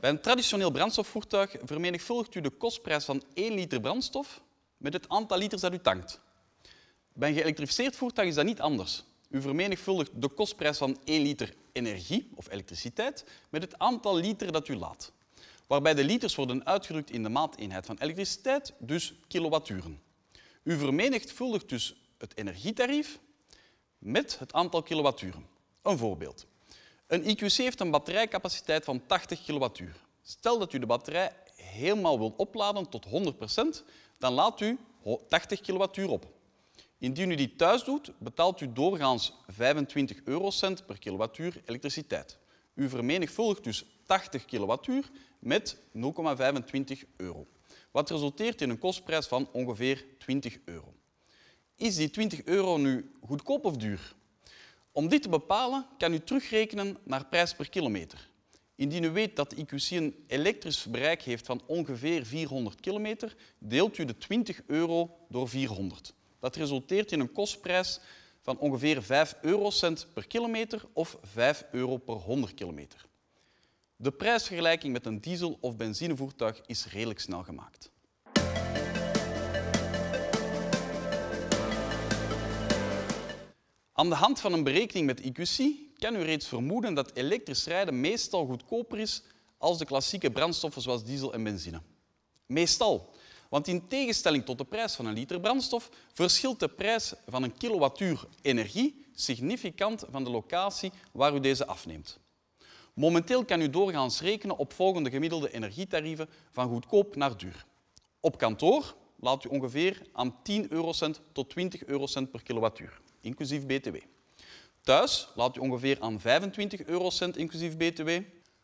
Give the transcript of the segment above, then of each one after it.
Bij een traditioneel brandstofvoertuig vermenigvuldigt u de kostprijs van 1 liter brandstof met het aantal liters dat u tankt. Bij een geëlektrificeerd voertuig is dat niet anders. U vermenigvuldigt de kostprijs van 1 liter energie of elektriciteit met het aantal liter dat u laat. Waarbij de liters worden uitgedrukt in de maateenheid van elektriciteit, dus kilowatturen. U vermenigvuldigt dus het energietarief met het aantal kilowatturen. Een voorbeeld. Een IQC e heeft een batterijcapaciteit van 80 kWh. Stel dat u de batterij helemaal wilt opladen tot 100 dan laat u 80 kWh op. Indien u die thuis doet, betaalt u doorgaans 25 eurocent per kilowattuur elektriciteit. U vermenigvuldigt dus 80 kWh met 0,25 euro, wat resulteert in een kostprijs van ongeveer 20 euro. Is die 20 euro nu goedkoop of duur? Om dit te bepalen kan u terugrekenen naar prijs per kilometer. Indien u weet dat de IQC een elektrisch verbruik heeft van ongeveer 400 kilometer, deelt u de 20 euro door 400. Dat resulteert in een kostprijs van ongeveer 5 eurocent per kilometer of 5 euro per 100 kilometer. De prijsvergelijking met een diesel- of benzinevoertuig is redelijk snel gemaakt. Aan de hand van een berekening met IQC kan u reeds vermoeden dat elektrisch rijden meestal goedkoper is als de klassieke brandstoffen zoals diesel en benzine. Meestal, want in tegenstelling tot de prijs van een liter brandstof verschilt de prijs van een kilowattuur energie significant van de locatie waar u deze afneemt. Momenteel kan u doorgaans rekenen op volgende gemiddelde energietarieven van goedkoop naar duur. Op kantoor laat u ongeveer aan 10 eurocent tot 20 eurocent per kilowattuur inclusief BTW. Thuis laat u ongeveer aan 25 eurocent inclusief BTW.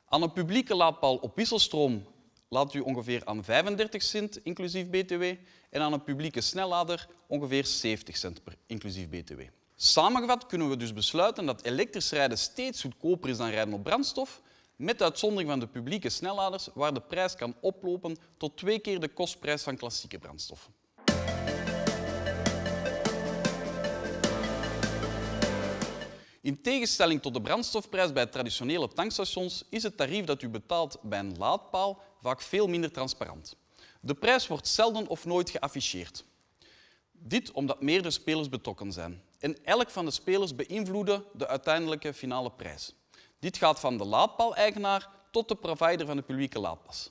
Aan een publieke laadpaal op wisselstroom laat u ongeveer aan 35 cent inclusief BTW en aan een publieke snellader ongeveer 70 cent per inclusief BTW. Samengevat kunnen we dus besluiten dat elektrisch rijden steeds goedkoper is dan rijden op brandstof, met uitzondering van de publieke snelladers waar de prijs kan oplopen tot twee keer de kostprijs van klassieke brandstoffen. In tegenstelling tot de brandstofprijs bij traditionele tankstations is het tarief dat u betaalt bij een laadpaal vaak veel minder transparant. De prijs wordt zelden of nooit geafficheerd. Dit omdat meerdere spelers betrokken zijn. En elk van de spelers beïnvloeden de uiteindelijke finale prijs. Dit gaat van de laadpaal-eigenaar tot de provider van de publieke laadpas.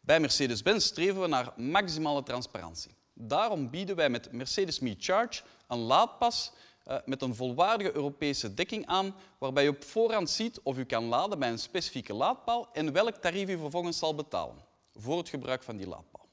Bij Mercedes-Benz streven we naar maximale transparantie. Daarom bieden wij met Mercedes Me Charge een laadpas eh, met een volwaardige Europese dekking aan, waarbij je op voorhand ziet of u kan laden bij een specifieke laadpaal en welk tarief u vervolgens zal betalen voor het gebruik van die laadpaal.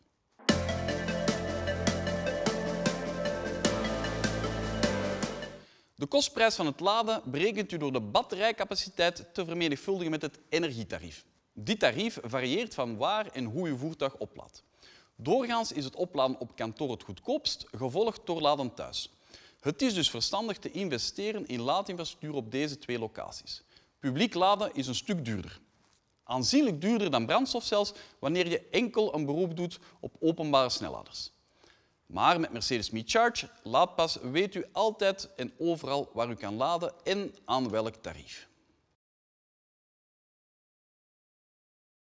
De kostprijs van het laden berekent u door de batterijcapaciteit te vermenigvuldigen met het energietarief. Dit tarief varieert van waar en hoe uw voertuig oplaadt. Doorgaans is het opladen op kantoor het goedkoopst, gevolgd door laden thuis. Het is dus verstandig te investeren in laadinfrastructuur op deze twee locaties. Publiek laden is een stuk duurder. Aanzienlijk duurder dan brandstof zelfs wanneer je enkel een beroep doet op openbare snelladers. Maar met Mercedes Me Charge Laadpas weet u altijd en overal waar u kan laden en aan welk tarief.